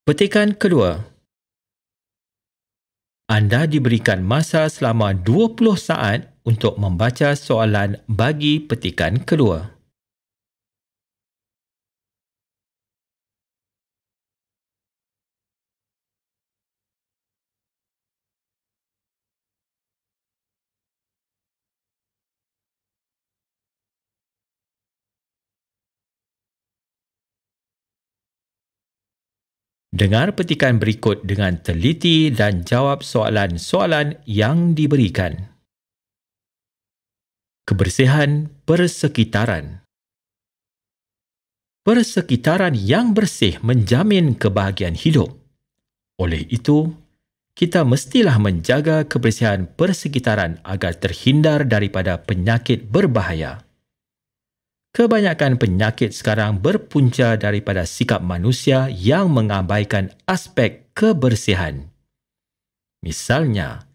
Petikan kedua. Anda diberikan masa selama 20 saat untuk membaca soalan bagi petikan kedua. Dengar petikan berikut dengan teliti dan jawab soalan-soalan yang diberikan. Kebersihan persekitaran Persekitaran yang bersih menjamin kebahagiaan hidup. Oleh itu, kita mestilah menjaga kebersihan persekitaran agar terhindar daripada penyakit berbahaya. Kebanyakan penyakit sekarang berpunca daripada sikap manusia yang mengabaikan aspek kebersihan. Misalnya,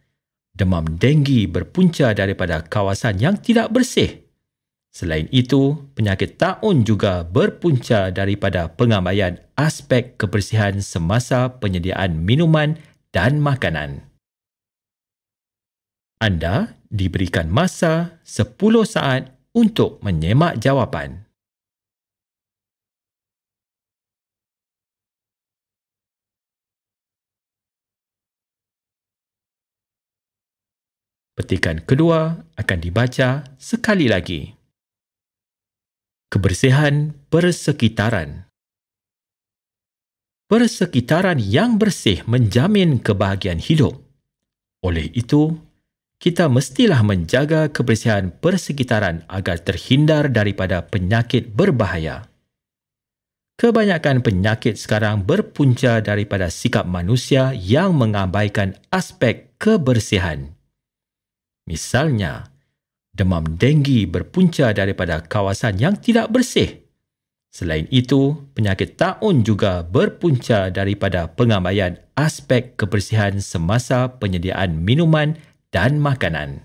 demam denggi berpunca daripada kawasan yang tidak bersih. Selain itu, penyakit taun juga berpunca daripada pengabaian aspek kebersihan semasa penyediaan minuman dan makanan. Anda diberikan masa 10 saat untuk menyemak jawapan. Petikan kedua akan dibaca sekali lagi. Kebersihan persekitaran Persekitaran yang bersih menjamin kebahagiaan hidup. Oleh itu, kita mestilah menjaga kebersihan persekitaran agar terhindar daripada penyakit berbahaya. Kebanyakan penyakit sekarang berpunca daripada sikap manusia yang mengabaikan aspek kebersihan. Misalnya, demam denggi berpunca daripada kawasan yang tidak bersih. Selain itu, penyakit taun juga berpunca daripada pengabaian aspek kebersihan semasa penyediaan minuman dan makanan.